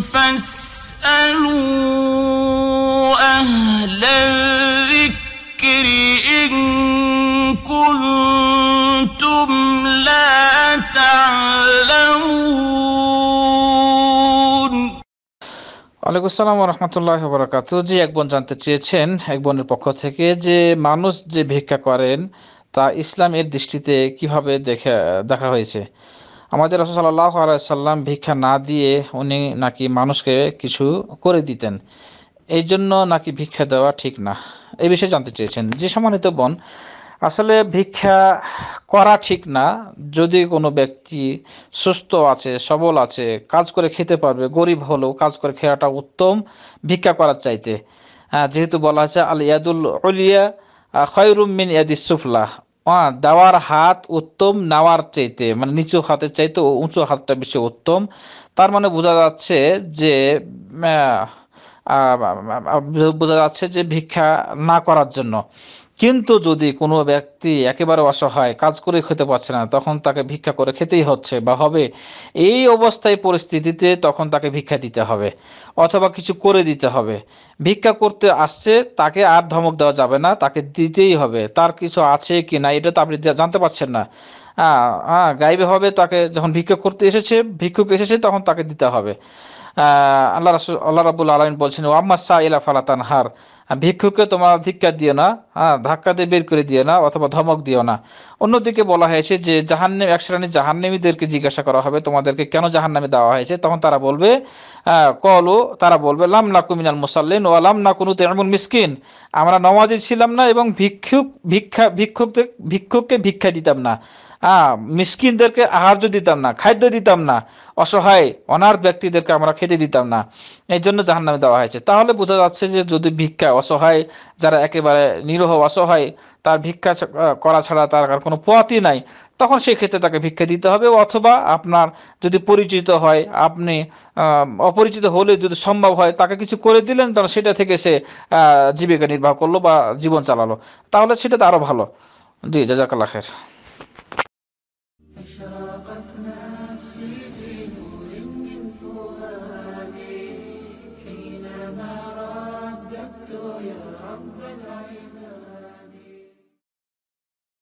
فاسألوا أهل الذكر إن كنتم لا تعلمون ওয়ালাইকুম আসসালাম রহমতুল্লাহ বরাকাত জি এক বোন জানতে চেয়েছেন এক বোনের পক্ষ থেকে যে মানুষ যে ভিক্ষা করেন তা ইসলামের দৃষ্টিতে কিভাবে দেখা দেখা হয়েছে আমাদের রসুল্লাহ আলাইসাল্লাম ভিক্ষা না দিয়ে উনি নাকি মানুষকে কিছু করে দিতেন এই জন্য নাকি ভিক্ষা দেওয়া ঠিক না এই বিষয়ে জানতে চেয়েছেন যে সম্মানিত বোন আসলে ভিক্ষা করা ঠিক না যদি কোনো ব্যক্তি সুস্থ আছে সবল আছে কাজ করে খেতে পারবে গরিব হলেও কাজ করে খেয়াটা উত্তম ভিক্ষা করার চাইতে হ্যাঁ যেহেতু বলা হয়েছে আল ইয়াদুল অলিয়া খয়রুম মিন ইয়াদিস সুফলা দেওয়ার হাত উত্তম নেওয়ার চাইতে মানে নিচু হাতের চাইতে উঁচু হাতটা বেশি উত্তম তার মানে বোঝা যাচ্ছে যে বোঝা যাচ্ছে যে ভিক্ষা না করার জন্য কিন্তু যদি কোনো ব্যক্তি একেবারে অসহায় কাজ করে খেতে পারছে না তখন তাকে ভিক্ষা করে খেতেই হচ্ছে বা হবে এই অবস্থায় পরিস্থিতিতে তখন তাকে ভিক্ষা দিতে হবে অথবা কিছু করে দিতে হবে ভিক্ষা করতে আসছে তাকে আর ধমক দেওয়া যাবে না তাকে দিতেই হবে তার কিছু আছে কি না এটা তো আপনি জানতে পারছেন না হ্যাঁ হ্যাঁ গাইবে হবে তাকে যখন ভিক্ষা করতে এসেছে ভিক্ষুক এসেছে তখন তাকে দিতে হবে আল্লাহ রাসুল আল্লাহ রাবুল আলমিন বলছেন ও আম্মা সা ইলা ফালাতান হার ভিক্ষুকে তোমার ধিক্ষা দিও না হ্যাঁ ধাক্কা দিয়ে বের করে দিও না অথবা ধমক দিও না অন্যদিকে বলা হয়েছে যে জাহান্নে এক জাহান্নামীদেরকে জিজ্ঞাসা করা হবে তোমাদেরকে কেন জাহান্নামে দেওয়া হয়েছে তখন তারা বলবে কলো তারা বলবে লাম না কুমিনাল মুসাল্লিন ও লাম না কোনো তেমন মিসকিন আমরা নমাজে ছিলাম না এবং ভিক্ষুক ভিক্ষা ভিক্ষুক ভিক্ষুককে ভিক্ষা দিতাম না হ্যাঁ মিসকিনদেরকে আহার্য দিতাম না খাদ্য দিতাম না অসহায় অনার ব্যক্তিদেরকে আমরা খেতে দিতাম না এই জন্য জাহান নামে দেওয়া হয়েছে তাহলে বোঝা যাচ্ছে যে যদি ভিক্ষা অসহায় যারা একেবারে নিরহ অসহায় তার ভিক্ষা করা ছাড়া তার আর কোনো পোয়াতি নাই তখন সেক্ষেত্রে তাকে ভিক্ষা দিতে হবে অথবা আপনার যদি পরিচিত হয় আপনি অপরিচিত হলে যদি সম্ভব হয় তাকে কিছু করে দিলেন তাহলে সেটা থেকে সে জীবিকা নির্বাহ করলো বা জীবন চালালো তাহলে সেটা তো আরও ভালো জি জাজাকাল্লা খের يا رب العباد